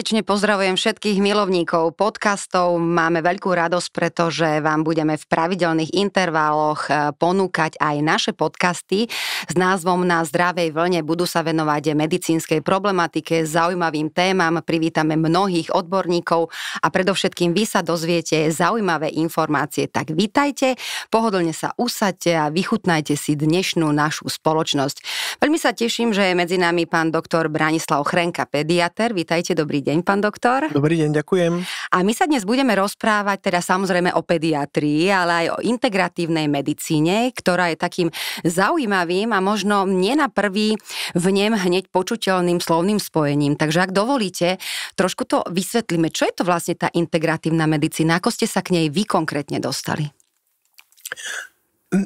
Srdečne pozdravujem všetkých milovníkov podcastov. Máme veľkú radosť, pretože vám budeme v pravidelných intervaloch eh, ponúkať aj naše podcasty s názvom Na zdravej vlne. Budú sa venovať medicínskej problematike, zaujímavým témam. Privítame mnohých odborníkov a predovšetkým vy sa dozviete zaujímavé informácie. Tak vítajte, pohodlne sa usaďte a vychutnajte si dnešnú našu spoločnosť. Veľmi sa teším, že je medzi nami pán doktor Branislav Chrenka, pediater. Vítajte, dobrý deň deň, pán doktor. Dobrý deň, ďakujem. A my sa dnes budeme rozprávať teda samozrejme o pediatrii, ale aj o integratívnej medicíne, ktorá je takým zaujímavým a možno nie na prvý vnem hneď počuteľným slovným spojením. Takže ak dovolíte, trošku to vysvetlíme. Čo je to vlastne tá integratívna medicína? Ako ste sa k nej vy konkrétne dostali?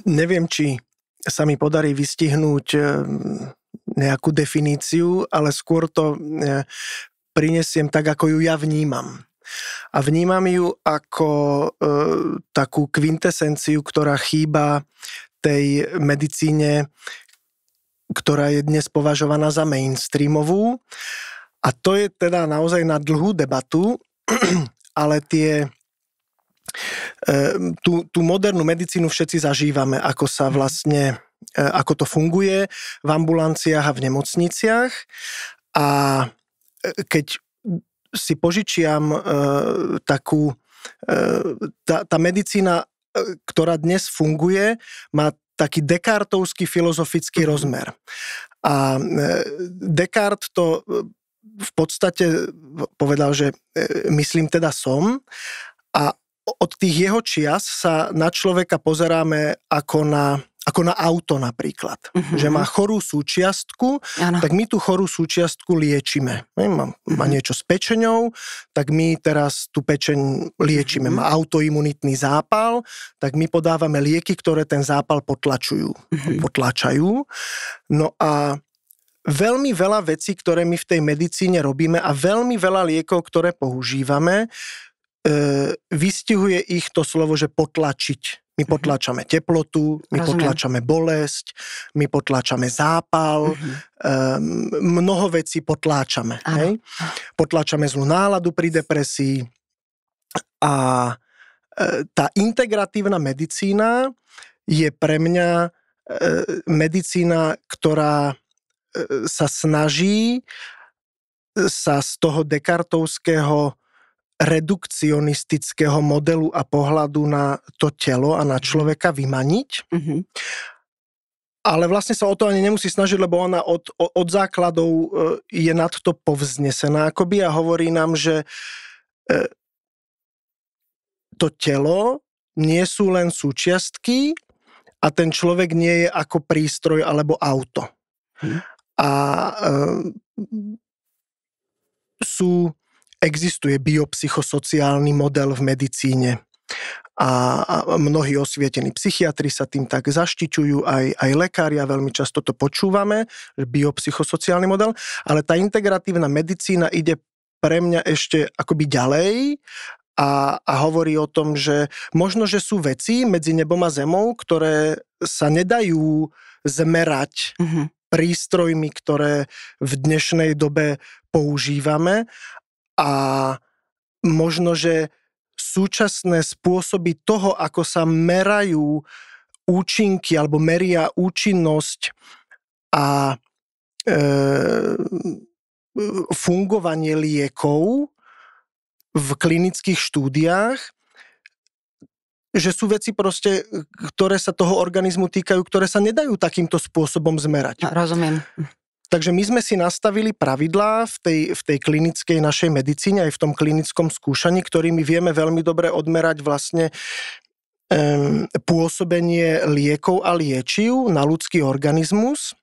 Neviem, či sa mi podarí vystihnúť ehm, nejakú definíciu, ale skôr to e, prinesiem tak, ako ju ja vnímam. A vnímam ju ako e, takú kvintesenciu, ktorá chýba tej medicíne, ktorá je dnes považovaná za mainstreamovú. A to je teda naozaj na dlhú debatu, ale tie, e, tú, tú modernú medicínu všetci zažívame, ako sa mhm. vlastne, e, ako to funguje v ambulanciách a v nemocniciach. A keď si požičiam e, takú, e, tá, tá medicína, e, ktorá dnes funguje, má taký dekartovský filozofický mhm. rozmer. A e, Descartes to e, v podstate povedal, že e, myslím teda som a od tých jeho čias sa na človeka pozeráme ako na ako na auto napríklad, mm-hmm. že má chorú súčiastku, ano. tak my tú chorú súčiastku liečime. Mhm. Má, mm-hmm. niečo s pečenou, tak my teraz tú pečeň liečime. Mm-hmm. Má autoimunitný zápal, tak my podávame lieky, ktoré ten zápal potlačujú, mm-hmm. potlačajú. No a veľmi veľa vecí, ktoré my v tej medicíne robíme a veľmi veľa liekov, ktoré používame, e, vystihuje ich to slovo, že potlačiť. My mhm. potláčame teplotu, my Rozumiem. potláčame bolesť, my potláčame zápal, mm-hmm. um, mnoho vecí potláčame. Hej? Potláčame zlú náladu pri depresii a e, tá integratívna medicína je pre mňa e, medicína, ktorá e, sa snaží sa z toho dekartovského redukcionistického modelu a pohľadu na to telo a na mhm. človeka vymaniť. Mm-hmm. Ale vlastne sa o to ani nemusí snažiť, lebo ona od, od základov e, je nad to povznesená akoby a hovorí nám, že e, to telo nie sú len súčiastky a ten človek nie je ako prístroj alebo auto. Hm. A e, sú existuje biopsychosociálny model v medicíne a mnohí osvietení psychiatri sa tým tak zaštiťujú, aj, aj lekári a veľmi často to počúvame, že biopsychosociálny model, ale tá integratívna medicína ide pre mňa ešte akoby ďalej a, a hovorí o tom, že možno, že sú veci medzi nebom a zemou, ktoré sa nedajú zmerať mm-hmm. prístrojmi, ktoré v dnešnej dobe používame a možno, že súčasné spôsoby toho, ako sa merajú účinky alebo meria účinnosť a e, fungovanie liekov v klinických štúdiách, že sú veci proste, ktoré sa toho organizmu týkajú, ktoré sa nedajú takýmto spôsobom zmerať. No, rozumiem. Takže my sme si nastavili pravidlá v tej, v tej klinickej našej medicíne, aj v tom klinickom skúšaní, ktorými vieme veľmi dobre odmerať vlastne um, pôsobenie liekov a liečiv na ľudský organizmus.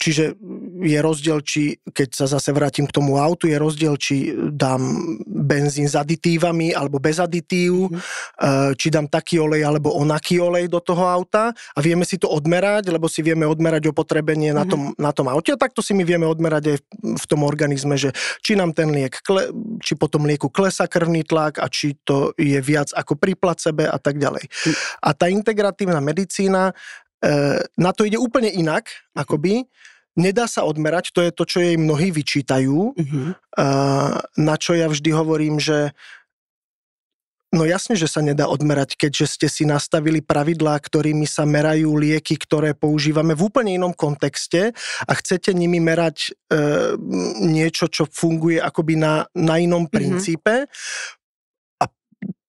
Čiže je rozdiel, či, keď sa zase vrátim k tomu autu, je rozdiel, či dám benzín s aditívami alebo bez aditívu, mm. či dám taký olej alebo onaký olej do toho auta a vieme si to odmerať, lebo si vieme odmerať opotrebenie mm. na, mhm. tom, na tom aute a takto si my vieme odmerať aj v tom organizme, že či nám ten liek, kle, či po tom lieku klesa krvný tlak a či to je viac ako pri placebe a tak ďalej. Mm. A tá integratívna medicína eh, na to ide úplne inak, mhm. akoby, nedá sa odmerať, to je to, čo jej mnohí vyčítajú, mm-hmm. na čo ja vždy hovorím, že No jasne, že sa nedá odmerať, keďže ste si nastavili pravidlá, ktorými sa merajú lieky, ktoré používame v úplne inom kontexte a chcete nimi merať e, niečo, čo funguje akoby na, na inom mhm. princípe. Mm-hmm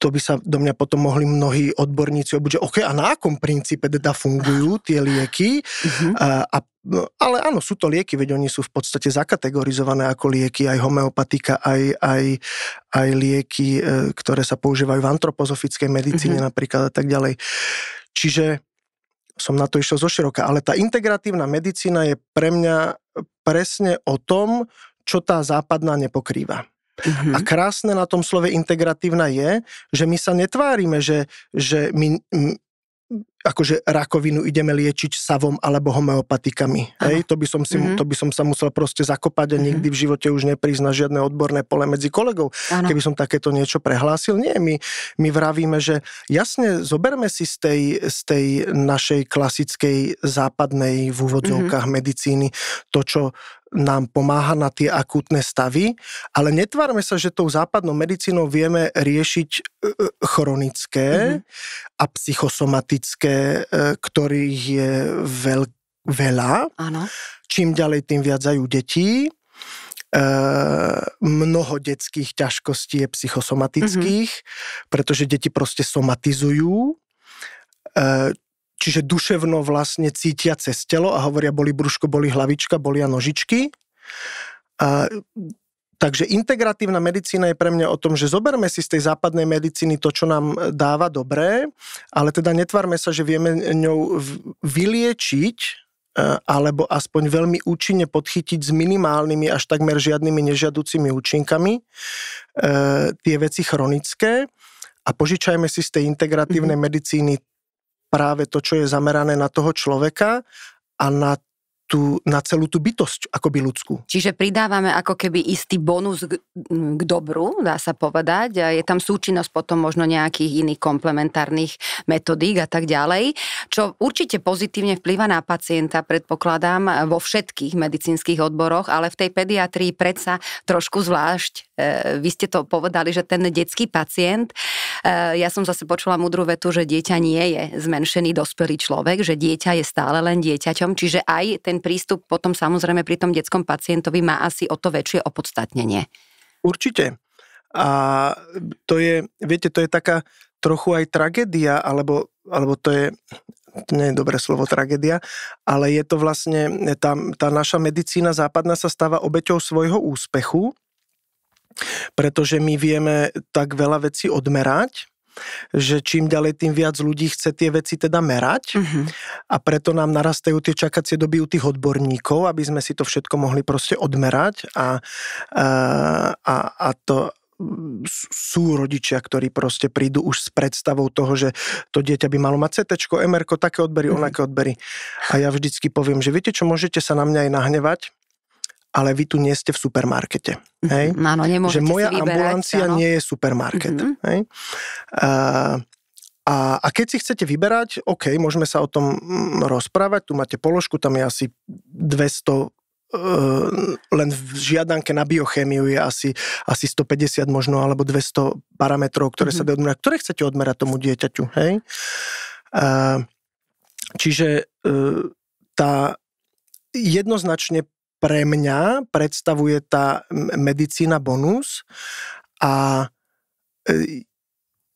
to by sa do mňa potom mohli mnohí odborníci obuť, že OK, a na akom princípe teda fungujú tie lieky? Uh-huh. A, a, no, ale áno, sú to lieky, veď oni sú v podstate zakategorizované ako lieky, aj homeopatika, aj, aj, aj lieky, e, ktoré sa používajú v antropozofickej medicíne uh-huh. napríklad a tak ďalej. Čiže som na to išiel zo široka, ale tá integratívna medicína je pre mňa presne o tom, čo tá západná nepokrýva. Uh-huh. A mm-hmm. krásne na tom slove integratívna je, že my sa netvárime, že, že my, akože rakovinu ideme liečiť savom alebo homeopatikami. Hej, to by, som si, uh-huh. to by som sa musel proste zakopať a mm-hmm. nikdy v živote už neprísť na žiadne odborné pole medzi kolegov, ano. keby som takéto niečo prehlásil. Nie, my, my vravíme, že jasne, zoberme si z tej, z tej našej klasickej západnej v úvodzovkách uh-huh. medicíny to, čo nám pomáha na tie akútne stavy, ale netvárme sa, že tou západnou medicínou vieme riešiť e, e, chronické mm-hmm. a psychosomatické, e, ktorých je veľ, veľa. Áno. Čím ďalej, tým viac aj u detí. E, mnoho detských ťažkostí je psychosomatických, mm-hmm. pretože deti proste somatizujú, e, čiže duševno vlastne cítia cez telo a hovoria, boli brúško, boli hlavička, a nožičky. A, takže integratívna medicína je pre mňa o tom, že zoberme si z tej západnej medicíny to, čo nám dáva dobré, ale teda netvárme sa, že vieme ňou vyliečiť e, alebo aspoň veľmi účinne podchytiť s minimálnymi až takmer žiadnymi nežiaducimi účinkami e, tie veci chronické a požičajme si z tej integratívnej mhm. medicíny práve to, čo je zamerané na toho človeka a na tú, na celú tú bytosť akoby ľudskú. Čiže pridávame ako keby istý bonus k, k dobru, dá sa povedať. Je tam súčinnosť potom možno nejakých iných komplementárnych metodík a tak ďalej, čo určite pozitívne vplýva na pacienta, predpokladám, vo všetkých medicínskych odboroch, ale v tej pediatrii predsa trošku zvlášť. E, vy ste to povedali, že ten detský pacient Eh, ja som zase počula múdru vetu, že dieťa nie je zmenšený dospelý človek, že dieťa je stále len dieťaťom, čiže aj ten prístup potom samozrejme pri tom detskom pacientovi má asi o to väčšie opodstatnenie. Určite. A to je, viete, to je taká trochu aj tragédia, alebo, alebo to je, nie je dobré slovo tragédia, ale je to vlastne, tá, tá naša medicína západná sa stáva obeťou svojho úspechu, pretože my vieme tak veľa vecí odmerať, že čím ďalej, tým viac ľudí chce tie veci teda merať mm-hmm. a preto nám narastajú tie čakacie doby u tých odborníkov, aby sme si to všetko mohli proste odmerať a, e, a, a to, sú rodičia, ktorí proste prídu už s predstavou toho, že to dieťa by malo mať CT, MR, také odbery, mhm. onaké odbery. A ja vždycky poviem, že viete čo, môžete sa na mňa aj nahnevať, ale vy tu nie ste v supermarkete. Mhm. Hej? áno, nemôžete Že moja si vyberať, ambulancia áno. nie je supermarket. Mm-hmm. Hej? A, a, a keď si chcete vyberať, OK, môžeme sa o tom mm, rozprávať. Tu máte položku, tam je asi 200 eh, len v žiadanke na biochémiu je asi, asi 150 možno alebo 200 parametrov, ktoré mm-hmm. sa mhm. dajú odmerať, ktoré chcete odmerať tomu dieťaťu, hej? A, čiže eh, tá jednoznačne pre mňa predstavuje tá medicína bonus a e,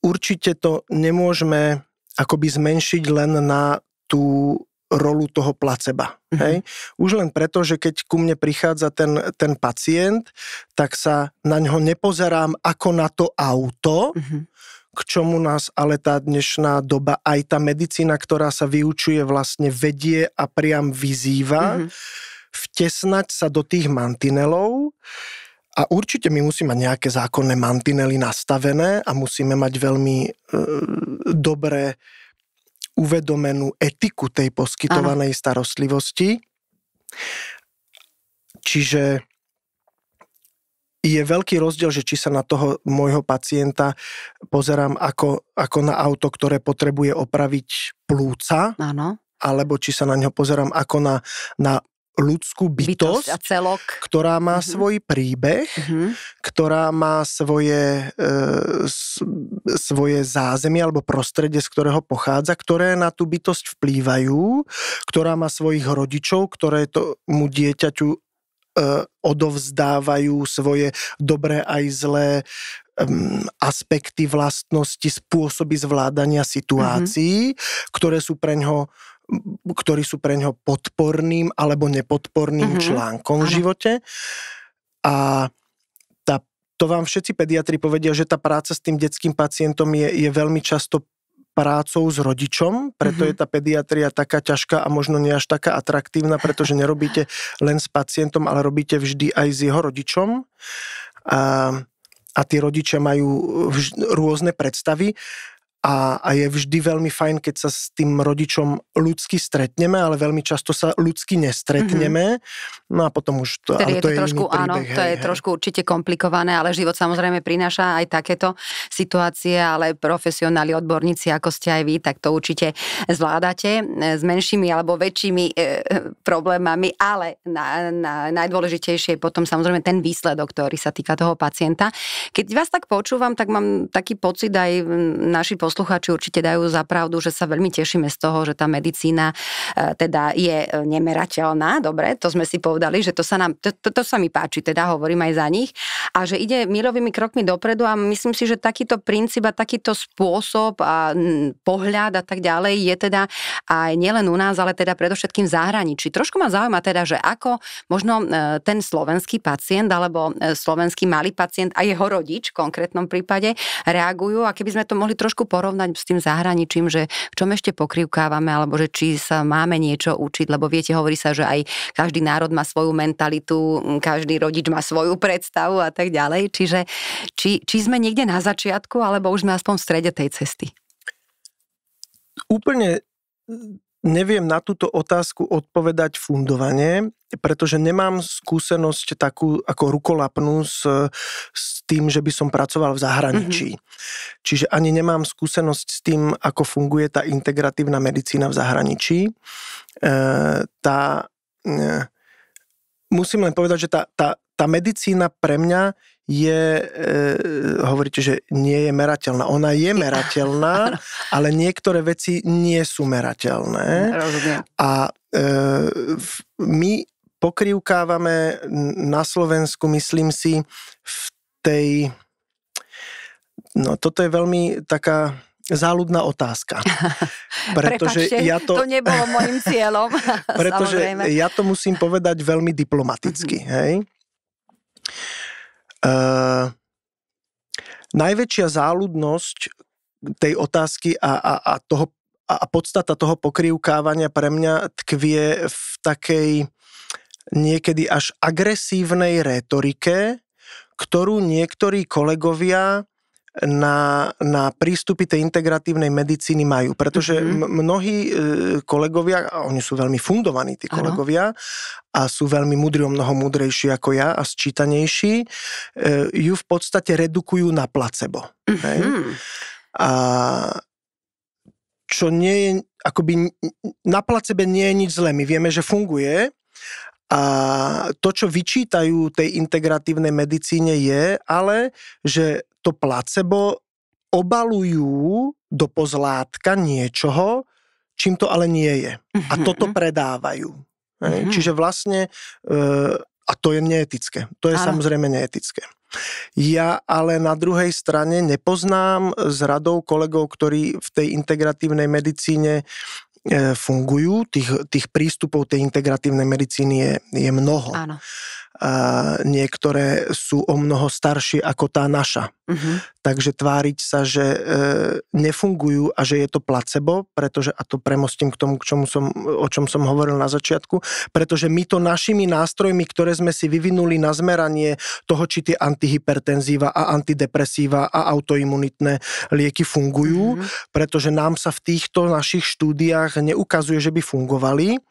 určite to nemôžeme akoby zmenšiť len na tú rolu toho placeba. Mm-hmm. Hej? Už len preto, že keď ku mne prichádza ten, ten pacient, tak sa na ňo nepozerám ako na to auto, mm-hmm. k čomu nás ale tá dnešná doba, aj tá medicína, ktorá sa vyučuje, vlastne vedie a priam vyzýva. Mm-hmm vtesnať sa do tých mantinelov a určite my musíme mať nejaké zákonné mantinely nastavené a musíme mať veľmi e, dobre uvedomenú etiku tej poskytovanej ano. starostlivosti. Čiže je veľký rozdiel, že či sa na toho môjho pacienta pozerám ako, ako na auto, ktoré potrebuje opraviť plúca, Áno. alebo či sa na neho pozerám ako na, na ľudskú bytosť, bytosť a celok. ktorá má mm-hmm. svoj príbeh, mm-hmm. ktorá má svoje, e, s, svoje zázemie alebo prostredie, z ktorého pochádza, ktoré na tú bytosť vplývajú, ktorá má svojich rodičov, ktoré to mu dieťaťu e, odovzdávajú svoje dobré aj zlé aspekty vlastnosti, spôsoby zvládania mhm. situácií, mm-hmm. ktoré sú pre ňoho ktorí sú pre ňo podporným alebo nepodporným mm-hmm. článkom ano. v živote. A tá, to vám všetci pediatri povedia, že tá práca s tým detským pacientom je, je veľmi často prácou s rodičom, preto mm-hmm. je tá pediatria taká ťažká a možno nie až taká atraktívna, pretože nerobíte len s pacientom, ale robíte vždy aj s jeho rodičom. A, a tie rodičia majú vž- rôzne predstavy. Uh, a, a je vždy veľmi fajn, keď sa s tým rodičom ľudsky stretneme, ale veľmi často sa ľudsky nestretneme. Mm-hmm. No a potom už to, ale je to je trošku, príbeh, áno, hej, to je hej. trošku určite komplikované, ale život samozrejme prináša aj takéto situácie, ale profesionáli, odborníci, ako ste aj vy, tak to určite zvládate e, s menšími alebo väčšími e, problémami, ale na, na, najdôležitejšie je potom samozrejme ten výsledok, ktorý sa týka toho pacienta. Keď vás tak počúvam, tak mám taký pocit aj naši posl- poslucháči určite dajú za pravdu, že sa veľmi tešíme z toho, že tá medicína e, teda je e, nemerateľná, dobre, to sme si povedali, že to sa, nám, to, to, to sa mi páči, teda hovorím aj za nich, a že ide milovými krokmi dopredu a myslím si, že takýto princíp a takýto spôsob a pohľad a tak ďalej je teda aj nielen u nás, ale teda predovšetkým v zahraničí. Trošku ma zaujíma teda, že ako možno e, ten slovenský pacient alebo slovenský malý pacient a jeho rodič v konkrétnom prípade reagujú a keby sme to mohli trošku porovnať, porovnať s tým zahraničím, že v čom ešte pokrivkávame, alebo že či sa máme niečo učiť, lebo viete, hovorí sa, že aj každý národ má svoju mentalitu, každý rodič má svoju predstavu a tak ďalej. Čiže či, či sme niekde na začiatku, alebo už sme aspoň v strede tej cesty? Úplne Neviem na túto otázku odpovedať fundovanie, pretože nemám skúsenosť takú ako rukolapnú s, s tým, že by som pracoval v zahraničí. Mm-hmm. Čiže ani nemám skúsenosť s tým, ako funguje tá integratívna medicína v zahraničí. E, tá, e, musím len povedať, že tá, tá, tá medicína pre mňa je, e, hovoríte, že nie je merateľná. Ona je merateľná, ale niektoré veci nie sú merateľné. Rozumiem. A e, my pokrivkávame na Slovensku, myslím si, v tej... No toto je veľmi taká záľudná otázka. Pretože Prepačte, ja to... to nebolo môjim cieľom. pretože samozrejme. ja to musím povedať veľmi diplomaticky. Mm-hmm. Hej? Uh, najväčšia záľudnosť tej otázky a, a, a, toho, a podstata toho pokrývkávania pre mňa tkvie v takej niekedy až agresívnej rétorike, ktorú niektorí kolegovia na, na prístupy tej integratívnej medicíny majú. Pretože mm-hmm. mnohí e, kolegovia, a oni sú veľmi fundovaní, tí kolegovia, ano. a sú veľmi múdri, o mnoho múdrejší ako ja a sčítanejší, e, ju v podstate redukujú na placebo. Mm-hmm. A čo nie je, akoby na placebe nie je nič zlé. My vieme, že funguje, a to, čo vyčítajú tej integratívnej medicíne je, ale že to placebo obalujú do pozlátka niečoho, čím to ale nie je. A mhm, toto mhm. predávajú. Mm-hmm. Čiže vlastne, eh, a to je neetické. To je ale. samozrejme neetické. Ja ale na druhej strane nepoznám s radou kolegov, ktorí v tej integratívnej medicíne eh, fungujú. Tých, tých prístupov tej integratívnej medicíny je, je mnoho. Áno. Uh, niektoré sú o mnoho staršie ako tá naša. Uh-huh. Takže tváriť sa, že e, nefungujú a že je to placebo, pretože, a to premostím k tomu, k čomu som, o čom som hovoril na začiatku, pretože my to našimi nástrojmi, ktoré sme si vyvinuli na zmeranie toho, či tie antihypertenzíva a antidepresíva a autoimunitné lieky fungujú, uh-huh. pretože nám sa v týchto našich štúdiách neukazuje, že by fungovali,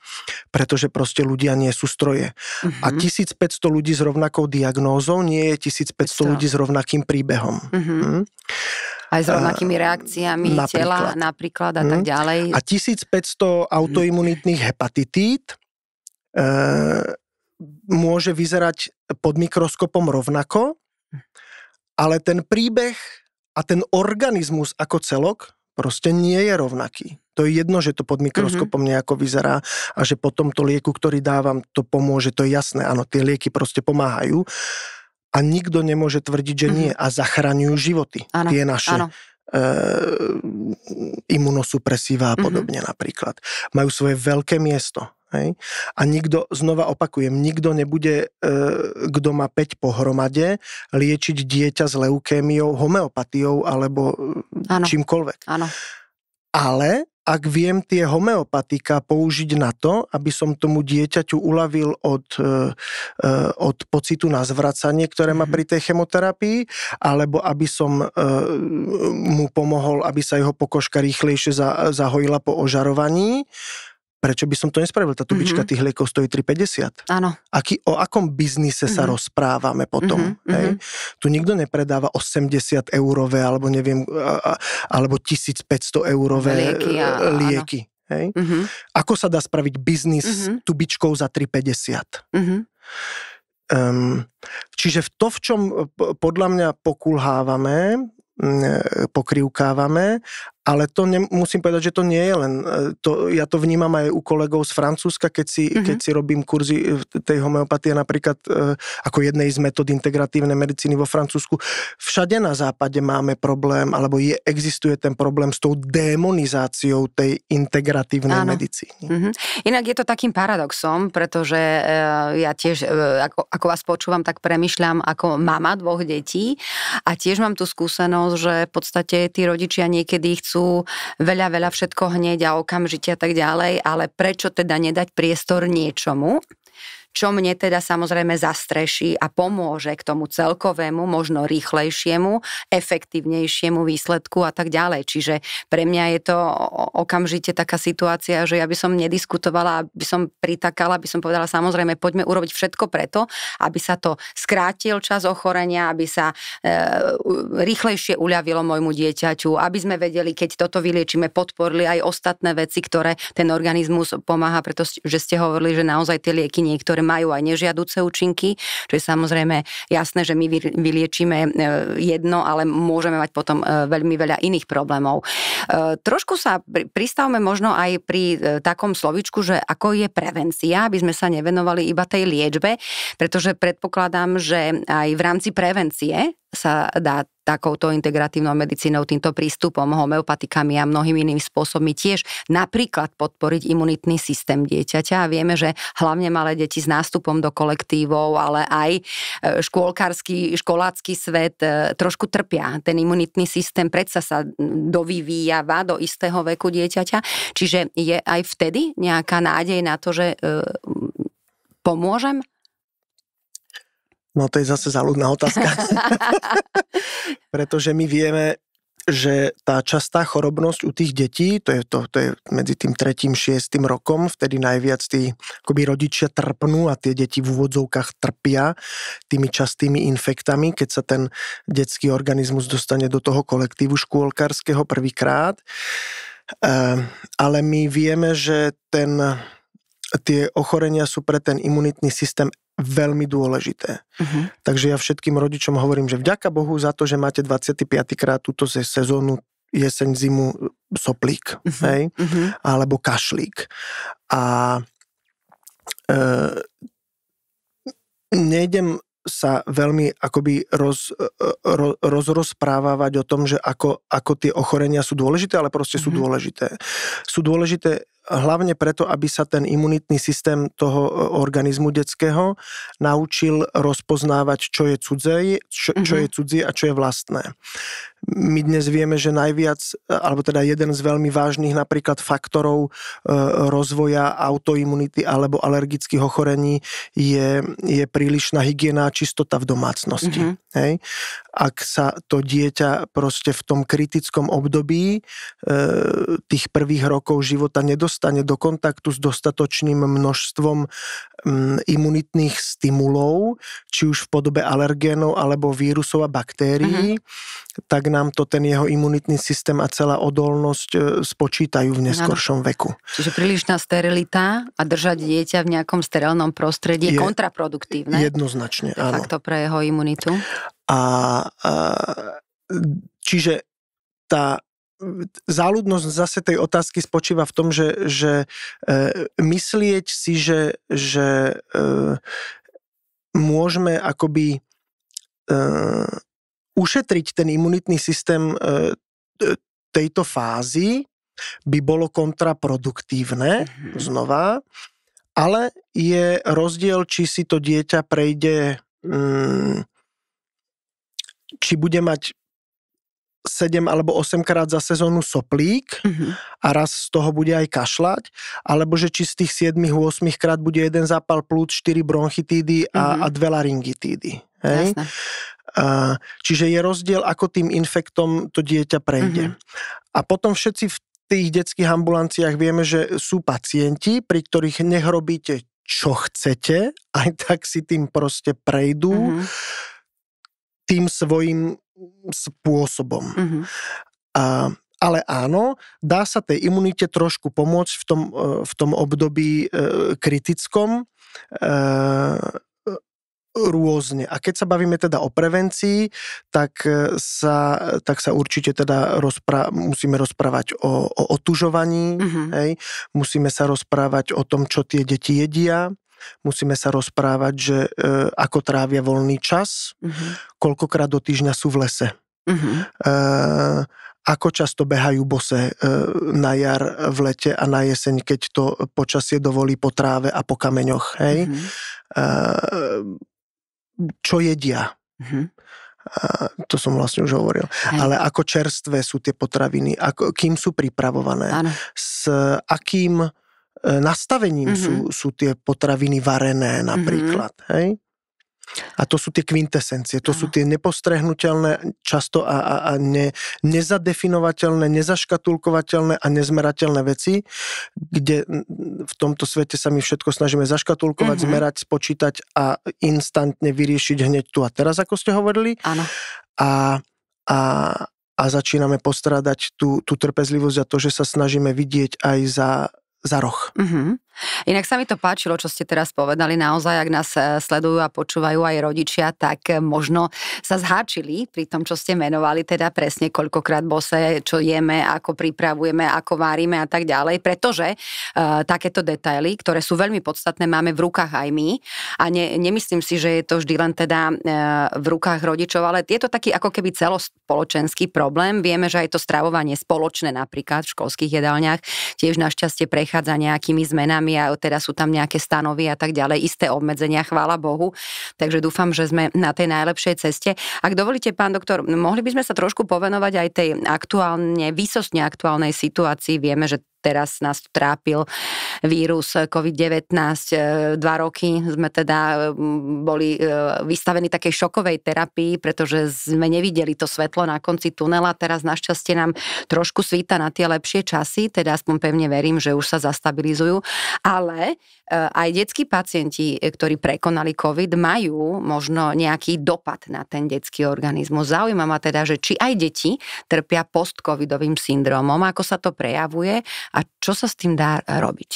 pretože proste ľudia nie sú stroje. Uh-huh. A 1500 mhm ľudí s rovnakou diagnózou, nie je 1500 100. ľudí s rovnakým príbehom. Mm-hmm. Mm. Aj s rovnakými reakciami napríklad. tela napríklad a mm. tak mhm. ďalej. A 1500 autoimunitných hepatitíd e, môže vyzerať pod mikroskopom rovnako, ale ten príbeh a ten organizmus ako celok proste nie je rovnaký. To je jedno, že to pod mikroskopom mm-hmm. nejako vyzerá a že potom to lieku, ktorý dávam, to pomôže, to je jasné. Áno, tie lieky proste pomáhajú. A nikto nemôže tvrdiť, že mhm. nie. Mm-hmm. A zachraňujú životy. Ano. Tie naše. Ano e, imunosupresíva a mhm. podobne mm-hmm. napríklad. Majú svoje veľké miesto. Hej? A nikto, znova opakujem, nikto nebude, e, kto má 5 pohromade, liečiť dieťa s leukémiou, homeopatiou alebo ano. E, čímkoľvek. Ano. Ale ak viem tie homeopatika použiť na to, aby som tomu dieťaťu uľavil od, e, e, od pocitu na zvracanie, ktoré má mhm. pri tej chemoterapii, alebo aby som e, mu pomohol, aby sa jeho pokožka rýchlejšie zahojila po ožarovaní, prečo by som to nespravil? Tá tubička mm-hmm. tých liekov stojí 3,50. Áno. Aký, o akom biznise mm-hmm. sa mhm. rozprávame potom? Mm-hmm. Hej? Tu nikto nepredáva 80 eurové alebo neviem, alebo 1500 eurové lieky. A, e, lieky hej? Mm-hmm. Ako sa dá spraviť biznis mm-hmm. s mhm. tubičkou za 3,50? Mm-hmm. Um, čiže v to, v čom e, podľa mňa pokulhávame, e, pokrivkávame ale to ne, musím povedať, že to nie je len, e, to, ja to vnímam aj u kolegov z Francúzska, keď si, mm-hmm. keď si robím kurzy e, tej homeopatie napríklad e, ako jednej z metód integratívnej medicíny vo Francúzsku. Všade na západe máme problém, alebo je, existuje ten problém s tou demonizáciou tej integratívnej Áno. medicíny. Mm-hmm. Inak je to takým paradoxom, pretože ja tiež, ako, ako vás počúvam, tak premyšľam ako mama dvoch detí a tiež mám tú skúsenosť, že v podstate tí rodičia niekedy chcú sú veľa, veľa všetko hneď a okamžite a tak ďalej, ale prečo teda nedať priestor niečomu, čo mne teda samozrejme zastreší a pomôže k tomu celkovému, možno rýchlejšiemu, efektívnejšiemu výsledku a tak ďalej. Čiže pre mňa je to okamžite taká situácia, že ja by som nediskutovala, aby som pritakala, by som povedala samozrejme, poďme urobiť všetko preto, aby sa to skrátil čas ochorenia, aby sa e, rýchlejšie uľavilo môjmu dieťaťu, aby sme vedeli, keď toto vyliečíme, podporili aj ostatné veci, ktoré ten organizmus pomáha, pretože ste hovorili, že naozaj tie lieky niektoré majú aj nežiaduce účinky, čo je samozrejme jasné, že my vyliečíme e, jedno, ale môžeme mať potom e, veľmi veľa iných problémov. E, trošku sa pristavme možno aj pri takom slovičku, že ako je prevencia, aby sme sa nevenovali iba tej liečbe, pretože predpokladám, že aj v rámci prevencie sa dá takouto integratívnou medicínou, týmto prístupom, homeopatikami a mnohými inými spôsobmi tiež napríklad podporiť imunitný systém dieťaťa. A vieme, že hlavne malé deti s nástupom do kolektívov, ale aj e, škôlkarský, školácky svet e, trošku trpia. Ten imunitný systém predsa sa dovyvíjava do istého veku dieťaťa. Čiže je aj vtedy nejaká nádej na to, že e, pomôžem? No to je zase záľudná otázka. Pretože my vieme, že tá častá chorobnosť u tých detí, to je, to, to je medzi tým tretím, šiestým rokom, vtedy najviac tí akoby rodičia trpnú a tie deti v úvodzovkách trpia tými častými infektami, keď sa ten detský organizmus dostane do toho kolektívu škôlkarského prvýkrát. Ehm, ale my vieme, že ten, tie ochorenia sú pre ten imunitný systém veľmi dôležité. Uh-huh. Takže ja všetkým rodičom hovorím, že vďaka Bohu za to, že máte 25. krát túto sezónu jeseň, zimu soplík, uh-huh. hej? Uh-huh. alebo kašlík. A e, nejdem sa veľmi akoby roz, e, e, roz, rozrozprávavať o tom, že ako, ako tie ochorenia sú dôležité, ale proste mm-hmm. sú mhm. dôležité. Sú dôležité hlavne preto, aby sa ten imunitný systém toho e, organizmu detského naučil rozpoznávať, čo je cudzej, čo, čo mm-hmm. je cudzie a čo je vlastné. My dnes vieme, že najviac, e, alebo teda jeden z veľmi vážnych napríklad faktorov e, rozvoja autoimunity alebo alergických ochorení je, je prílišná hygiena a čistota v domácnosti. Mm-hmm. Hej? ak sa to dieťa proste v tom kritickom období e, tých prvých rokov života nedostane do kontaktu s dostatočným množstvom m, mm, imunitných stimulov, či už v podobe alergénov alebo vírusov a baktérií, uh-huh. tak nám to ten jeho imunitný systém a celá odolnosť e, spočítajú v neskoršom veku. Čiže prílišná sterilita a držať dieťa v nejakom sterilnom prostredí je kontraproduktívne. Jednoznačne, áno. Fakt to pre jeho imunitu. A, a čiže tá záľudnosť zase tej otázky spočíva v tom, že, že e, myslieť si, že, že e, môžeme akoby e, ušetriť ten imunitný systém e, tejto fázy by bolo kontraproduktívne, mm-hmm. znova, ale je rozdiel, či si to dieťa prejde... Mm, či bude mať 7 alebo 8 krát za sezónu soplík mm-hmm. a raz z toho bude aj kašľať, alebo že či z tých 7-8 krát bude jeden zápal plúc, 4 bronchitídy a, mm-hmm. a dve laryngitídy. Hej? Jasne. A, čiže je rozdiel, ako tým infektom to dieťa prejde. Mm-hmm. A potom všetci v tých detských ambulanciách vieme, že sú pacienti, pri ktorých nehrobíte, čo chcete, aj tak si tým proste prejdú. Mm-hmm tým svojim spôsobom. Mm-hmm. A, ale áno, dá sa tej imunite trošku pomôcť v tom, e, v tom období e, kritickom e, rôzne. A keď sa bavíme teda o prevencii, tak sa, tak sa určite teda rozpra- musíme rozprávať o, o otužovaní, mm-hmm. hej? musíme sa rozprávať o tom, čo tie deti jedia, musíme sa rozprávať, že e, ako trávia voľný čas, mm-hmm. koľkokrát do týždňa sú v lese. Mm-hmm. E, ako často behajú bose e, na jar, v lete a na jeseň, keď to počasie dovolí po tráve a po kameňoch, hej? Mm-hmm. Čo jedia? Mm-hmm. A e, to som vlastne už hovoril. Hej. Ale ako čerstvé sú tie potraviny, ako, kým sú pripravované, ano. s akým Eh, nastavením mm-hmm. sú, sú tie potraviny varené mhm. napríklad, mm-hmm. hej? A to sú tie kvintesencie, to ano. sú tie nepostrehnutelné často a, a, a ne, nezadefinovateľné, nezaškatulkovateľné a nezmerateľné veci, kde v tomto svete sa my všetko snažíme zaškatulkovať, mm-hmm. zmerať, spočítať a instantne vyriešiť hneď tu a teraz, ako ste hovorili. Áno. A, a, a začíname postrádať tú, tú trpezlivosť a to, že sa snažíme vidieť aj za Зарох. Угу. Inak sa mi to páčilo, čo ste teraz povedali. Naozaj, ak nás eh, sledujú a počúvajú aj rodičia, tak eh, možno sa zháčili pri tom, čo ste menovali, teda presne koľkokrát bose, čo jeme, ako pripravujeme, ako várime a tak ďalej, pretože uh, takéto detaily, ktoré sú veľmi podstatné, máme v rukách aj my a ne, nemyslím si, že je to vždy len teda uh, v rukách rodičov, ale je to taký ako keby celospoločenský problém. Vieme, že aj to stravovanie spoločné napríklad v školských jedálniach tiež našťastie prechádza nejakými zmenami nami a teda sú tam nejaké stanovy a tak ďalej, isté obmedzenia, chvála Bohu. Takže dúfam, že sme na tej najlepšej ceste. Ak dovolíte, pán doktor, mohli by sme sa trošku povenovať aj tej aktuálne, výsostne aktuálnej situácii. Vieme, že teraz nás trápil vírus COVID-19. Eh, dva roky sme teda eh, boli eh, vystavení takej šokovej terapii, pretože sme nevideli to svetlo na konci tunela. Teraz našťastie nám trošku svíta na tie lepšie časy, teda aspoň pevne verím, že už sa zastabilizujú. Ale aj detskí pacienti, e, ktorí prekonali COVID, majú možno nejaký dopad na ten detský organizmus. Zaujíma ma teda, že či aj deti trpia post-covidovým syndromom, ako sa to prejavuje a čo sa s tým dá robiť.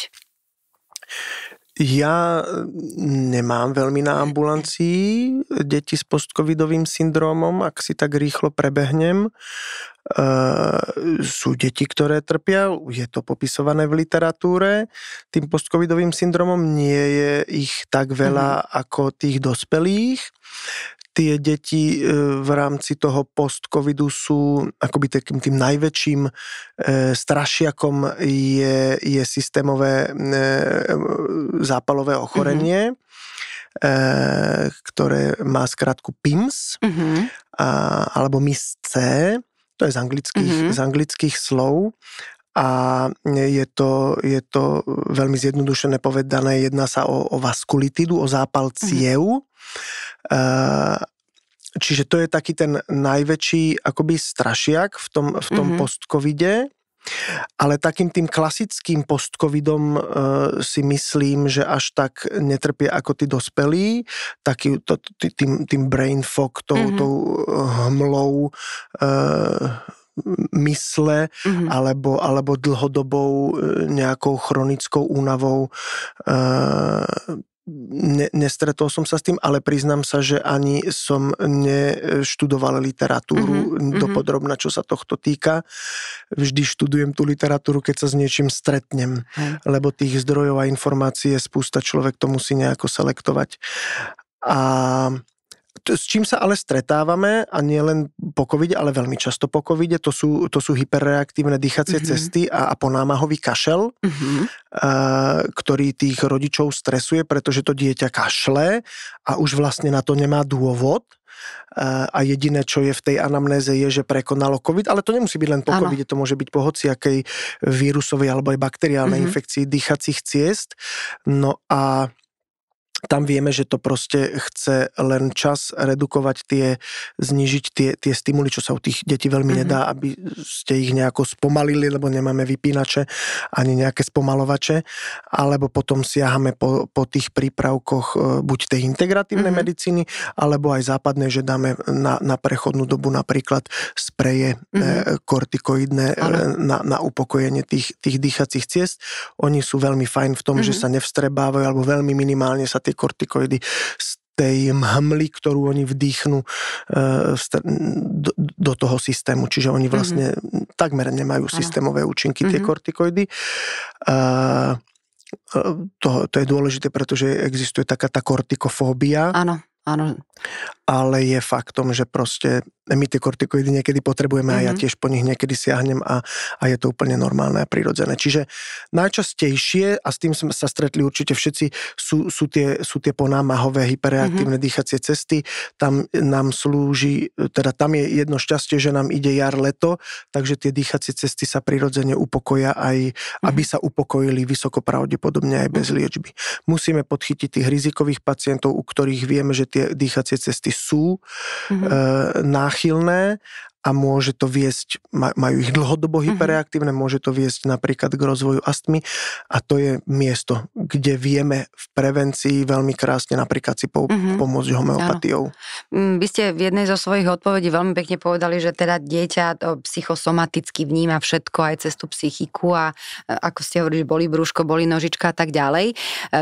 Ja mm, nemám veľmi na ambulancii deti s postcovidovým syndrómom, ak si tak rýchlo prebehnem. Uh, sú deti, ktoré trpia, je to popisované v literatúre. Tým postcovidovým syndromom nie je ich tak veľa mm. ako tých dospelých tie deti e, v rámci toho post-covidu sú akoby takým tým najväčším e, strašiakom je, je systémové e, zápalové ochorenie. Mm-hmm ktoré má skrátku PIMS mm-hmm. a, alebo MIS-C, to je z anglických, mm-hmm. z anglických slov a je to, je to veľmi zjednodušené povedané, jedná sa o, o vaskulitidu, o zápal mhm. ciev. Mm-hmm Ehm, čiže to je taký ten najväčší akoby strašiak v tom, v tom mm-hmm. post-covide. Ale takým tým klasickým postcovidom e, ehm, si myslím, že až tak netrpie ako tí dospelí, taký, to, tým, tým brain fog, tou, mm-hmm. tou eh, hmlou e, mysle mm-hmm. alebo, alebo dlhodobou eh, nejakou chronickou únavou e, ne, nestretol som sa s tým, ale priznám sa, že ani som neštudoval literatúru mm-hmm. Mhm. dopodrobna, čo sa tohto týka. Vždy študujem tú literatúru, keď sa s niečím stretnem, mm. lebo tých zdrojov a informácií je spústa, človek to musí nejako selektovať. A s čím sa ale stretávame, a nielen po covide, ale veľmi často po covide, to sú, to sú hyperreaktívne dýchacie mm-hmm. cesty a, a ponámahový kašel, mm-hmm. a, ktorý tých rodičov stresuje, pretože to dieťa kašle a už vlastne na to nemá dôvod a jediné, čo je v tej anamnéze, je, že prekonalo COVID, ale to nemusí byť len po COVID, to môže byť po hociakej vírusovej alebo aj bakteriálnej mm-hmm. infekcii dýchacích ciest. No a tam vieme, že to proste chce len čas redukovať tie, znižiť tie, tie stimuly, čo sa u tých detí veľmi mm-hmm. nedá, aby ste ich nejako spomalili, lebo nemáme vypínače ani nejaké spomalovače, alebo potom siahame po, po tých prípravkoch e, buď tej integratívnej mm-hmm. medicíny, alebo aj západnej, že dáme na, na prechodnú dobu napríklad spreje mm-hmm. kortikoidné e, na, na upokojenie tých, tých dýchacích ciest. Oni sú veľmi fajn v tom, mm-hmm. že mhm. sa nevstrebávajú alebo veľmi minimálne sa tie kortikoidy z tej mhmly, ktorú oni vdýchnú e, do toho systému. Čiže oni vlastne mm-hmm. takmer nemajú systémové účinky, tie mm-hmm. kortikoidy. E, to, to je dôležité, pretože existuje taká tá kortikofóbia. Áno, áno. Ale je faktom, že proste my tie kortikoidy niekedy potrebujeme mm-hmm. a ja mhm. tiež po nich niekedy siahnem a, a je to úplne normálne a prirodzené. Čiže najčastejšie, a s tým sme sa stretli určite všetci, sú, sú, tie, sú tie ponámahové hyperreaktívne mm-hmm. dýchacie cesty. Tam nám slúži, teda tam je jedno šťastie, že nám ide jar, leto, takže tie dýchacie cesty sa prirodzene upokoja aj, aby mhm. sa upokojili vysoko pravdepodobne aj bez mhm. liečby. Musíme podchytiť tých rizikových pacientov, u ktorých vieme, že tie dýchacie cesty sú mm-hmm. e, eh, nách náchylné a môže to viesť, majú ich dlhodobo mhm. hyperreaktívne, mm-hmm. môže to viesť napríklad k rozvoju astmy a to je miesto, kde vieme v prevencii veľmi krásne napríklad si po- mm-hmm. pomôcť homeopatiou. Mm, vy ste v jednej zo svojich odpovedí veľmi pekne povedali, že teda dieťa psychosomaticky vníma všetko aj cez tú psychiku a e, ako ste hovorili, boli brúško, boli nožička a tak ďalej. E,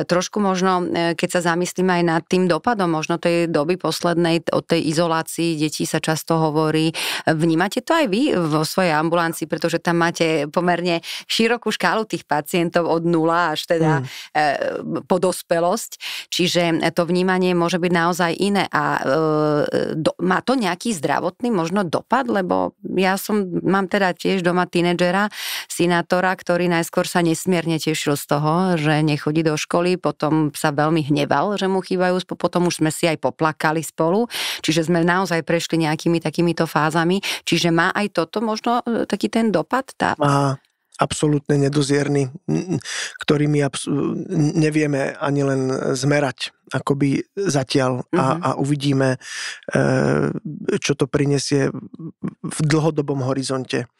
trošku možno, e, keď sa zamyslíme aj nad tým dopadom možno tej doby poslednej, o tej izolácii detí sa často hovorí, Vnímate to aj vy vo svojej ambulancii, pretože tam máte pomerne širokú škálu tých pacientov od nula až teda mm. E, po dospelosť, čiže to vnímanie môže byť naozaj iné a e, do, má to nejaký zdravotný možno dopad, lebo ja som, mám teda tiež doma tínedžera, sinátora, ktorý najskôr sa nesmierne tešil z toho, že nechodí do školy, potom sa veľmi hneval, že mu chýbajú, potom už sme si aj poplakali spolu, čiže sme naozaj prešli nejakými takýmito fázami problémy. Čiže má aj toto možno e, taký ten dopad? Tá... Má absolútne nedozierny, ktorý my abs- nevieme ani len zmerať akoby zatiaľ a, mhm. a uvidíme, e, čo to prinesie v dlhodobom horizonte.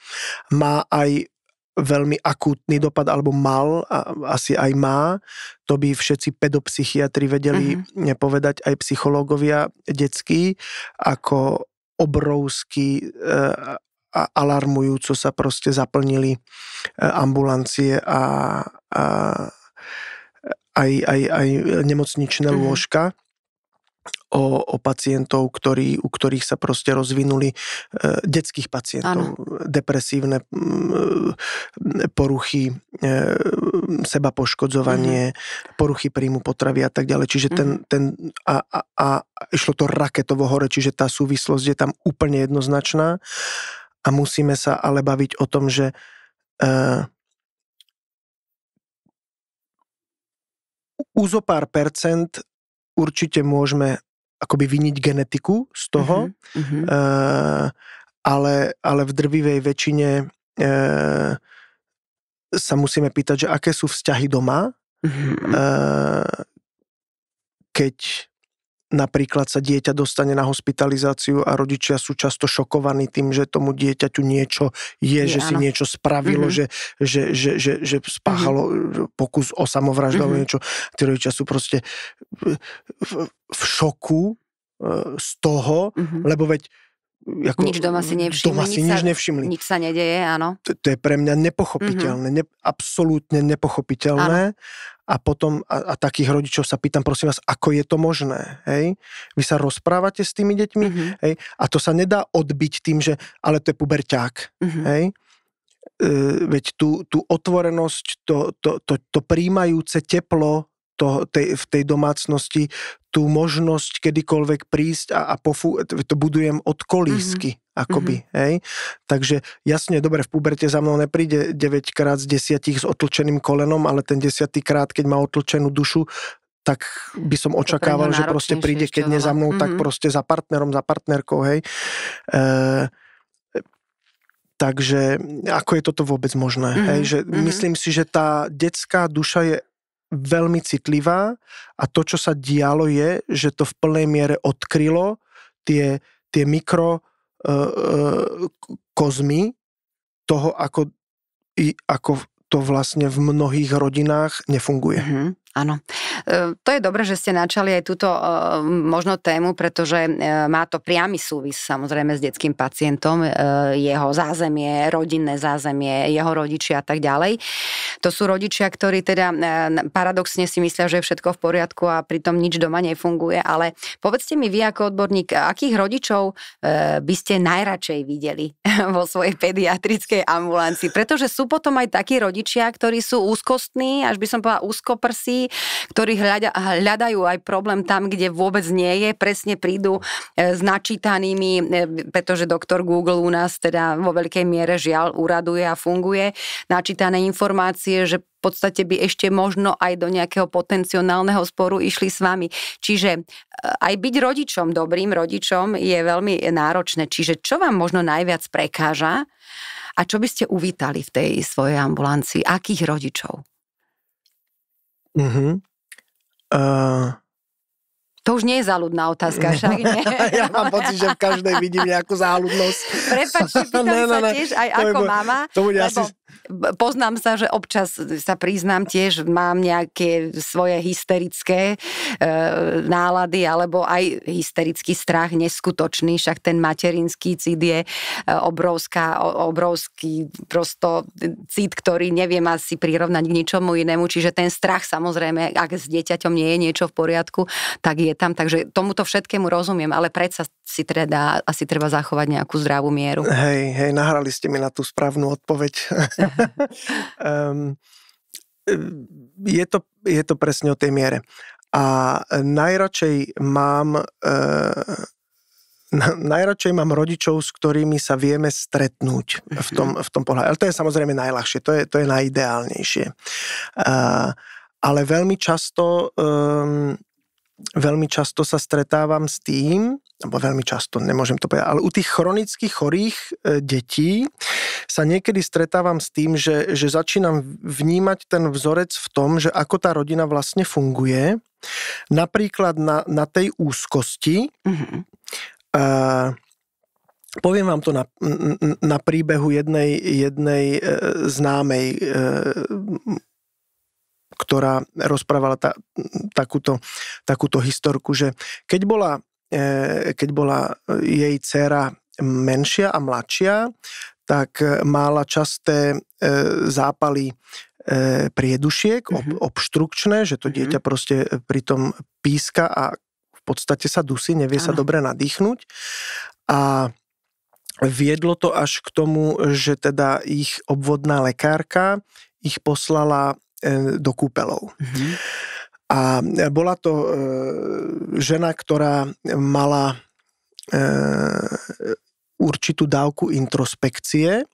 Má aj veľmi akútny dopad, alebo mal, a asi aj má, to by všetci pedopsychiatri vedeli uh-huh. Mhm. povedať, aj psychológovia detskí, ako obrovský eh, a alarmujúco sa proste zaplnili eh, ambulancie a, a aj, aj, aj nemocničné mm-hmm. lôžka o, o pacientov, ktorí, u ktorých sa proste rozvinuli e, detských pacientov, ano. depresívne mm, e, poruchy, e, seba poškodzovanie, mm-hmm. poruchy príjmu potravy a tak ďalej. Čiže mm-hmm. ten, mhm. ten a, a, a išlo to raketovo hore, čiže tá súvislosť je tam úplne jednoznačná a musíme sa ale baviť o tom, že e, uzopár percent určite môžeme akoby vyniť genetiku z toho, uh-huh. uh, ale, ale v drvivej väčšine uh, sa musíme pýtať, že aké sú vzťahy doma, uh-huh. uh, keď Napríklad sa dieťa dostane na hospitalizáciu a rodičia sú často šokovaní tým, že tomu dieťaťu niečo je, je že áno. si niečo spravilo, mm-hmm. že, že, že, že, že spáchalo mm-hmm. pokus o samovraždu mm-hmm. niečo. Tí rodičia sú proste v, v šoku e, z toho, mm-hmm. lebo veď e, ako, nič doma si nevšimli. Doma si nič sa, nevšimli. Nič sa nedeje, áno. To, to je pre mňa mhm. nepochopiteľné, mm-hmm. ne, absolútne nepochopiteľné. Áno a potom a, a takých rodičov sa pýtam, prosím vás, ako je to možné? Hej? Vy sa rozprávate s tými deťmi mm-hmm. hej? a to sa nedá odbiť tým, že ale to je puberťák. Mm-hmm. Hej? E, veď tú, tú otvorenosť, to, to, to, to príjmajúce teplo to, tej, v tej domácnosti, tú možnosť kedykoľvek prísť a, a pofú, to budujem od kolísky. Mhm akoby, mm-hmm. hej. Takže jasne, dobre, v puberte za mnou nepríde 9 krát z 10 s otlčeným kolenom, ale ten 10 krát, keď má otlčenú dušu, tak by som očakával, že proste príde, keď nie za mnou, mm-hmm. tak mhm. proste za partnerom, za partnerkou, hej. E, takže ako je toto vôbec možné, mm-hmm. hej, že mm-hmm. myslím si, že tá detská duša je veľmi citlivá a to, čo sa dialo je, že to v plnej miere odkrylo tie, tie mikro E, e, kozmy toho, ako, ako to vlastne v mnohých rodinách nefunguje. Mm-hmm, áno. E, to je dobré, že ste načali aj túto e, možno tému, pretože e, má to priamy súvis samozrejme s detským pacientom, jeho zázemie, rodinné zázemie, jeho rodičia a tak ďalej. To sú rodičia, ktorí teda paradoxne si myslia, že je všetko v poriadku a pritom nič doma nefunguje, ale povedzte mi vy ako odborník, akých rodičov by ste najradšej videli vo svojej pediatrickej ambulancii, pretože sú potom aj takí rodičia, ktorí sú úzkostní, až by som povedala úzkoprsí, ktorí ktorí hľada, hľadajú aj problém tam, kde vôbec nie je, presne prídu e, s načítanými, e, pretože doktor Google u nás teda vo veľkej miere žiaľ uraduje a funguje, načítané informácie, že v podstate by ešte možno aj do nejakého potenciálneho sporu išli s vami. Čiže e, aj byť rodičom, dobrým rodičom je veľmi náročné. Čiže čo vám možno najviac prekáža a čo by ste uvítali v tej svojej ambulancii? Akých rodičov? Mm-hmm. Uh... To už nie je záľudná otázka, však nie? ja mám pocit, že v každej vidím nejakú záľudnosť. Prepačte, pýtam ne, ne, sa ne, tiež aj ako bude, mama. To bude lebo... asi poznám sa, že občas sa priznám tiež, mám nejaké svoje hysterické e, nálady, alebo aj hysterický strach neskutočný, však ten materinský cít je e, obrovská, obrovský prosto cít, ktorý neviem asi prirovnať k ničomu inému, čiže ten strach samozrejme, ak s dieťaťom nie je niečo v poriadku, tak je tam, takže tomuto všetkému rozumiem, ale predsa si teda dá, asi treba zachovať nejakú zdravú mieru. Hej, hej, nahrali ste mi na tú správnu odpoveď. um, je, to, je to presne o tej miere. A najradšej mám, e, najradšej mám rodičov, s ktorými sa vieme stretnúť v tom, mhm. v tom pohľade. Ale to je samozrejme najľahšie, to je, to je najideálnejšie. E, ale veľmi často... E, veľmi často sa stretávam s tým, alebo veľmi často, nemôžem to povedať, ale u tých chronicky chorých e, detí sa niekedy stretávam s tým, že, že začínam vnímať ten vzorec v tom, že ako tá rodina vlastne funguje, napríklad na, na tej úzkosti. Mm-hmm. A, e, Poviem vám to na, na príbehu jednej, jednej e, známej e, ktorá rozprávala tá, takúto, takúto historku, že keď bola, e, keď bola jej dcéra menšia a mladšia, tak mala časté e, zápaly e, priedušiek, mm-hmm. ob, mhm. obštrukčné, že to mhm. dieťa mm-hmm. proste pritom píska a v podstate sa dusí, nevie ano. sa dobre nadýchnuť. A viedlo to až k tomu, že teda ich obvodná lekárka ich poslala E, do kúpelov. Mm-hmm. A bola to e, žena, ktorá mala e, určitú dávku introspekcie,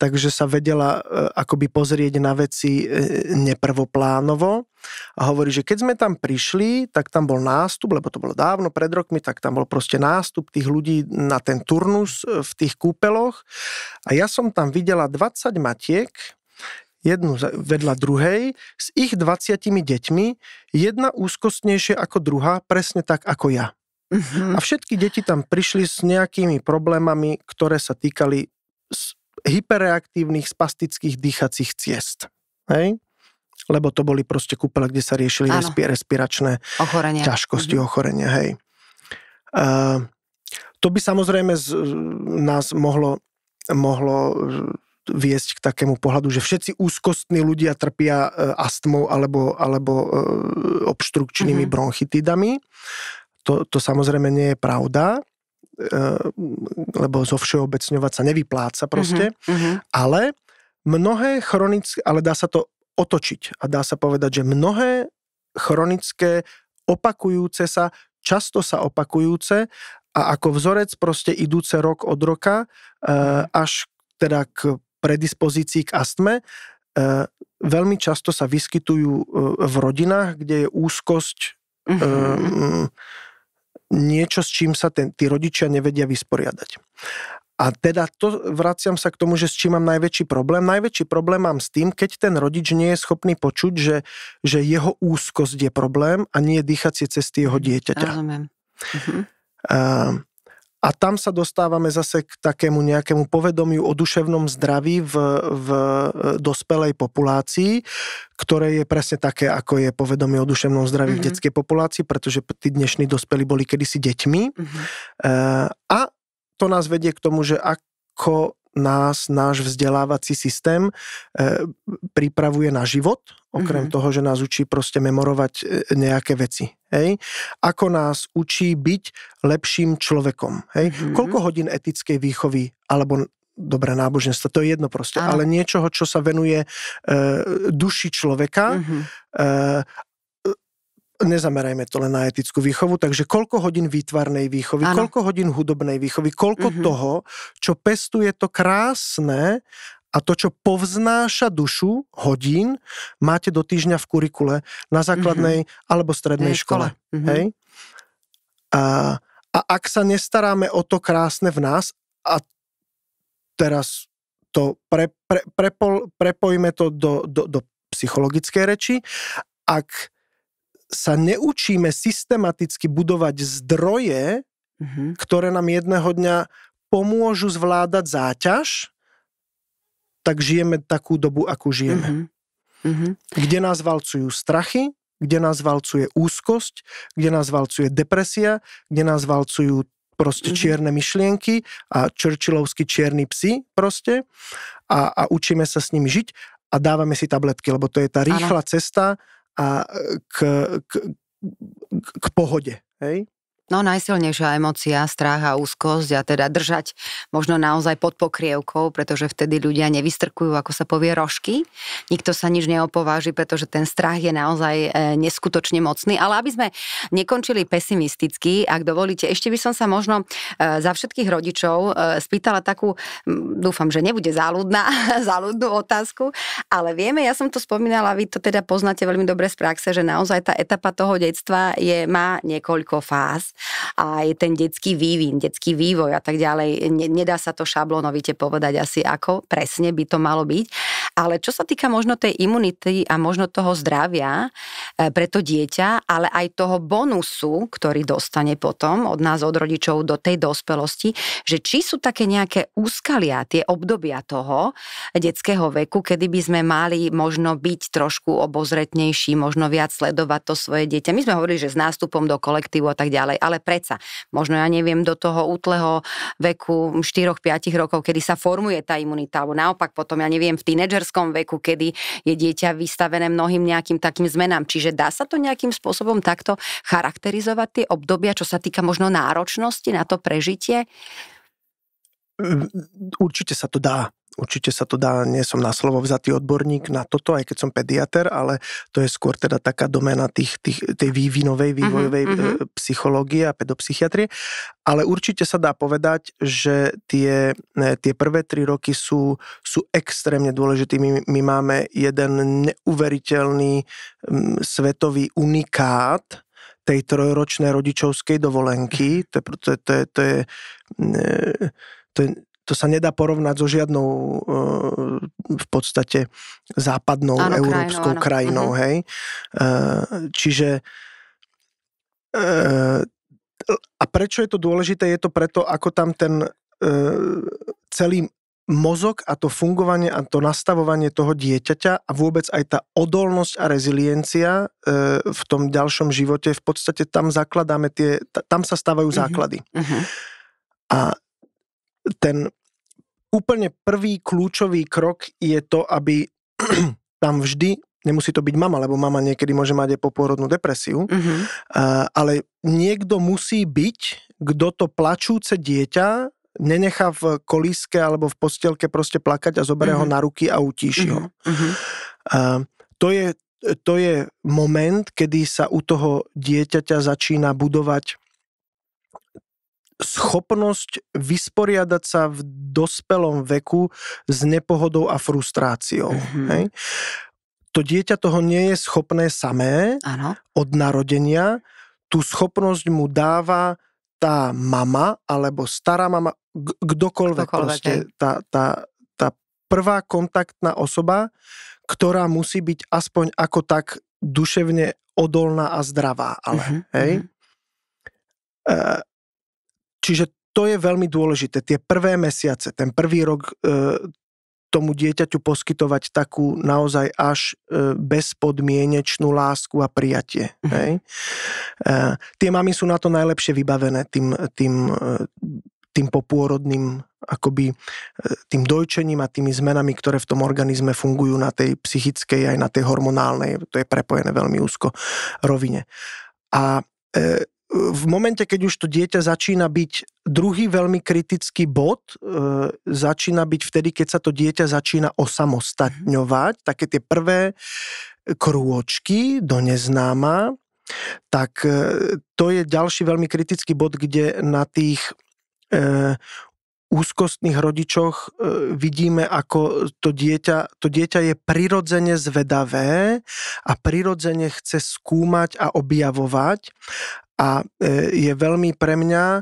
takže sa vedela e, akoby pozrieť na veci e, neprvoplánovo a hovorí, že keď sme tam prišli, tak tam bol nástup, lebo to bolo dávno pred rokmi, tak tam bol proste nástup tých ľudí na ten turnus v tých kúpeloch a ja som tam videla 20 matiek, jednu vedľa druhej, s ich 20 deťmi, jedna úzkostnejšie ako druhá, presne tak ako ja. Mm-hmm. A všetky deti tam prišli s nejakými problémami, ktoré sa týkali hyperreaktívnych spastických dýchacích ciest. Hej? Lebo to boli proste kúpele, kde sa riešili respi- respiračné ochorenia. ťažkosti, mm-hmm. ochorenia. Hej. Uh, to by samozrejme z, nás mohlo, mohlo viesť k takému pohľadu, že všetci úzkostní ľudia trpia e, astmou alebo, alebo e, obštrukčnými mm-hmm. bronchitidami. To, to samozrejme nie je pravda, e, lebo zo všeobecňovať sa nevypláca proste, mm-hmm. ale mnohé chronické, ale dá sa to otočiť a dá sa povedať, že mnohé chronické, opakujúce sa, často sa opakujúce a ako vzorec proste idúce rok od roka až teda k predispozícií k astme, e, veľmi často sa vyskytujú e, v rodinách, kde je úzkosť mm-hmm. niečo, s čím sa ten, tí rodičia nevedia vysporiadať. A teda to vraciam sa k tomu, že s čím mám najväčší problém. Najväčší problém mám s tým, keď ten rodič nie je schopný počuť, že, že jeho úzkosť je problém a nie dýchacie cesty jeho dieťaťa. Rozumiem. Mhm. Uh, a tam sa dostávame zase k takému nejakému povedomiu o duševnom zdraví v, v e, dospelej populácii, ktoré je presne také, ako je povedomie o duševnom zdraví mm-hmm. v mhm. detskej populácii, pretože tí dnešní dospelí boli kedysi deťmi. Mm-hmm. E, a to nás vedie k tomu, že ako nás, náš vzdelávací systém e, pripravuje na život, okrem mm-hmm. toho, že nás učí proste memorovať e, nejaké veci. Hej? Ako nás učí byť lepším človekom. Hej? Mm-hmm. Koľko hodín etickej výchovy alebo dobré náboženstvo, to je jedno proste, Aj. ale niečoho, čo sa venuje e, duši človeka mm-hmm. e, nezamerajme to len na etickú výchovu, takže koľko hodín výtvarnej výchovy, ano. koľko hodín hudobnej výchovy, koľko uh-huh. toho, čo pestuje to krásne a to, čo povznáša dušu hodín, máte do týždňa v kurikule na základnej uh-huh. alebo strednej Hej, škole. škole. mm Hej? A, a ak sa nestaráme o to krásne v nás a teraz to pre, pre, prepol, prepojme to do, do, do psychologickej reči, ak sa neučíme systematicky budovať zdroje, mm-hmm. ktoré nám jedného dňa pomôžu zvládať záťaž, tak žijeme takú dobu, akú žijeme. Mm-hmm. Mm-hmm. Kde nás valcujú strachy, kde nás valcuje úzkosť, kde nás valcuje depresia, kde nás valcujú proste mm-hmm. čierne myšlienky a Churchillovskí čierni psi proste a, a učíme sa s nimi žiť a dávame si tabletky, lebo to je tá rýchla ano. cesta, a e, k, k, k pohode. Hej? No najsilnejšia emocia, strach a úzkosť a teda držať možno naozaj pod pokrievkou, pretože vtedy ľudia nevystrkujú, ako sa povie, rožky. Nikto sa nič neopováži, pretože ten strach je naozaj e, neskutočne mocný. Ale aby sme nekončili pesimisticky, ak dovolíte, ešte by som sa možno e, za všetkých rodičov e, spýtala takú, dúfam, že nebude záľudná, záľudnú otázku, ale vieme, ja som to spomínala, vy to teda poznáte veľmi dobre z praxe, že naozaj tá etapa toho detstva je, má niekoľko fáz aj ten detský vývin, detský vývoj a tak ďalej. Nedá sa to šablonovite povedať asi ako presne by to malo byť, ale čo sa týka možno tej imunity a možno toho zdravia e, pre to dieťa, ale aj toho bonusu, ktorý dostane potom od nás, od rodičov do tej dospelosti, že či sú také nejaké úskalia, tie obdobia toho detského veku, kedy by sme mali možno byť trošku obozretnejší, možno viac sledovať to svoje dieťa. My sme hovorili, že s nástupom do kolektívu a tak ďalej, ale predsa, možno ja neviem, do toho útleho veku 4-5 rokov, kedy sa formuje tá imunita, alebo naopak potom, ja neviem, v tínedžer tínedžerskom veku, kedy je dieťa vystavené mnohým nejakým takým zmenám. Čiže dá sa to nejakým spôsobom takto charakterizovať tie obdobia, čo sa týka možno náročnosti na to prežitie? určite sa to dá. Určite sa to dá, nie som na slovo vzatý odborník na toto, aj keď som pediater, ale to je skôr teda taká domena tých, tých, tej vývinovej, mhm, vývojovej uh-huh, psychológie a pedopsychiatrie. Ale určite sa dá povedať, že tie, eh, tie prvé tri roky sú, sú extrémne dôležité. My, my máme jeden neuveriteľný mm, svetový unikát, tej trojročnej rodičovskej dovolenky, to je, to je, to je, to je mm, eh, to, je, to sa nedá porovnať so žiadnou eh, v podstate západnou áno, európskou krajinou, áno. krajinou uh-huh. hej. Eh, čiže eh, a prečo je to dôležité? Je to preto, ako tam ten celý mozog a to fungovanie a to nastavovanie toho dieťaťa a vôbec aj tá odolnosť a reziliencia v tom ďalšom živote, v podstate tam zakladáme tie, tam sa stávajú mhm. základy. Uh-huh. A ten úplne prvý kľúčový krok je to, aby tam vždy nemusí to byť mama, lebo mama niekedy môže mať aj poporodnú depresiu, mm-hmm. Uh-huh. ale niekto musí byť, kto to plačúce dieťa nenechá v kolíske alebo v postielke proste plakať a zoberie mm-hmm. Uh-huh. ho mhm. na ruky a utíši mm-hmm. ho. Uh-huh. to, je, to je moment, kedy sa u toho dieťaťa začína budovať schopnosť vysporiadať sa v dospelom veku s nepohodou a frustráciou. Mm-hmm. Hej? To dieťa toho nie je schopné samé ano. od narodenia. Tú schopnosť mu dáva tá mama alebo stará mama, kdokoľvek, kdokoľvek proste, tá, tá, tá prvá kontaktná osoba, ktorá musí byť aspoň ako tak duševne odolná a zdravá. Ale, mm-hmm. hej? Mm-hmm Čiže to je veľmi dôležité. Tie prvé mesiace, ten prvý rok e, tomu dieťaťu poskytovať takú naozaj až e, bezpodmienečnú lásku a prijatie. Mm-hmm. Hej? E, tie mamy sú na to najlepšie vybavené tým, tým, e, tým popôrodným akoby e, tým dojčením a tými zmenami, ktoré v tom organizme fungujú na tej psychickej aj na tej hormonálnej, to je prepojené veľmi úzko rovine. A e, v momente, keď už to dieťa začína byť druhý veľmi kritický bod, e, začína byť vtedy, keď sa to dieťa začína osamostatňovať, mhm. také tie prvé krôčky do neznáma, tak e, to je ďalší veľmi kritický bod, kde na tých e, úzkostných rodičoch e, vidíme, ako to dieťa, to dieťa je prirodzene zvedavé a prirodzene chce skúmať a objavovať a e, je veľmi pre mňa e,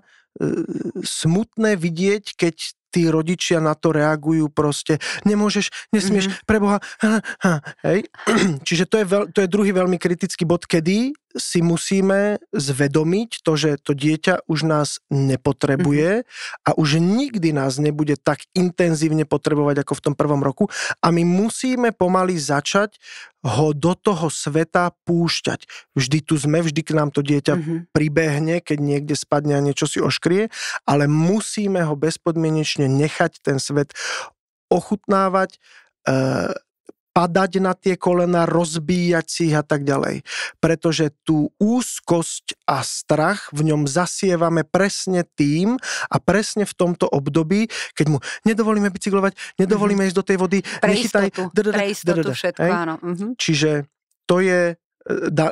smutné vidieť, keď tí rodičia na to reagujú proste, nemôžeš, nesmieš, mm-hmm. preboha. Hej. Čiže to je, veľ, to je druhý veľmi kritický bod, kedy si musíme zvedomiť to, že to dieťa už nás nepotrebuje mm-hmm. a už nikdy nás nebude tak intenzívne potrebovať ako v tom prvom roku a my musíme pomaly začať ho do toho sveta púšťať. Vždy tu sme, vždy k nám to dieťa mm-hmm. pribehne, keď niekde spadne a niečo si oškrie, ale musíme ho bezpodmienečne nechať ten svet ochutnávať, eh, padať na tie kolena, rozbíjať si ich a tak ďalej. Pretože tú úzkosť a strach v ňom zasievame presne tým a presne v tomto období, keď mu nedovolíme bicyklovať, nedovolíme mm-hmm. ísť do tej vody, pre nechytaj... Istotu, pre istotu všetko, áno. Mhm. Čiže to je e,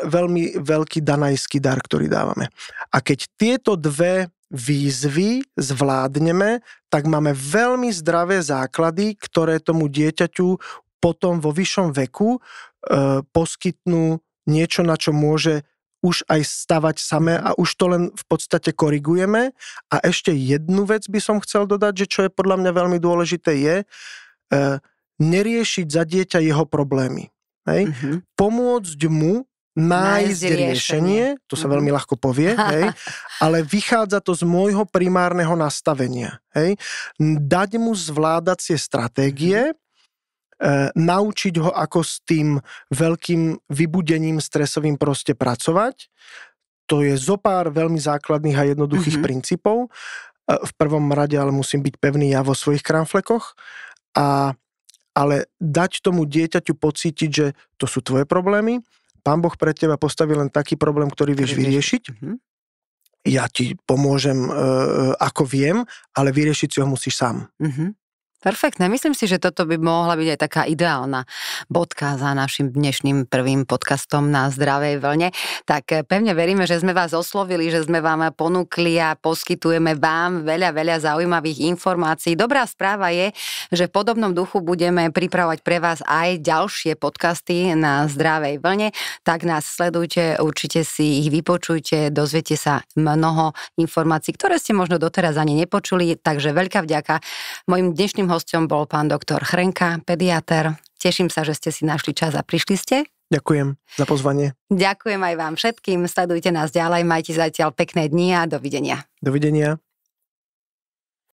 veľmi veľký danajský dar, ktorý dávame. A keď tieto dve výzvy zvládneme, tak máme veľmi zdravé základy, ktoré tomu dieťaťu potom vo vyššom veku e, poskytnú niečo, na čo môže už aj stavať samé a už to len v podstate korigujeme. A ešte jednu vec by som chcel dodať, že čo je podľa mňa veľmi dôležité je e, neriešiť za dieťa jeho problémy. Hej? Mm-hmm. Pomôcť mu nájsť riešenie, riešenie to sa veľmi mhm. ľahko povie, hej? ale vychádza to z môjho primárneho nastavenia. Hej? Dať mu zvládacie stratégie, mhm. E, naučiť ho, ako s tým veľkým vybudením stresovým proste pracovať. To je zo pár veľmi základných a jednoduchých mm-hmm. princípov. E, v prvom rade ale musím byť pevný ja vo svojich kramflekoch. A, ale dať tomu dieťaťu pocítiť, že to sú tvoje problémy, pán Boh pre teba postaví len taký problém, ktorý vieš vyriešiť. Mm-hmm. Ja ti pomôžem, e, e, ako viem, ale vyriešiť si ho musíš sám. Mm-hmm. Perfektné. Myslím si, že toto by mohla byť aj taká ideálna bodka za našim dnešným prvým podcastom na zdravej vlne. Tak eh, pevne veríme, že sme vás oslovili, že sme vám ponúkli a poskytujeme vám veľa, veľa zaujímavých informácií. Dobrá správa je, že v podobnom duchu budeme pripravovať pre vás aj ďalšie podcasty na zdravej vlne. Tak nás sledujte, určite si ich vypočujte, dozviete sa mnoho informácií, ktoré ste možno doteraz ani nepočuli. Takže veľká vďaka mojim dnešným hostom bol pán doktor Chrenka, pediater. Teším sa, že ste si našli čas a prišli ste. Ďakujem za pozvanie. Ďakujem aj vám všetkým. Sledujte nás ďalej, majte zatiaľ pekné dni a dovidenia. Dovidenia.